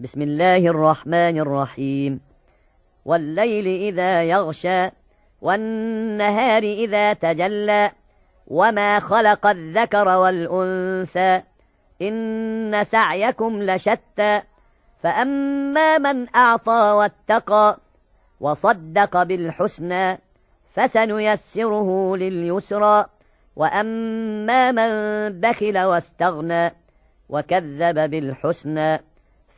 بسم الله الرحمن الرحيم والليل إذا يغشى والنهار إذا تجلى وما خلق الذكر والأنثى إن سعيكم لشتى فأما من أعطى واتقى وصدق بالحسنى فسنيسره لليسرى وأما من بخل واستغنى وكذب بالحسنى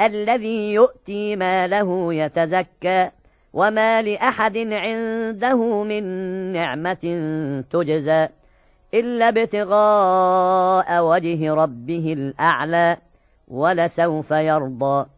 الذي يؤتي ما له يتزكى وما لأحد عنده من نعمة تجزى إلا ابتغاء وجه ربه الأعلى ولسوف يرضى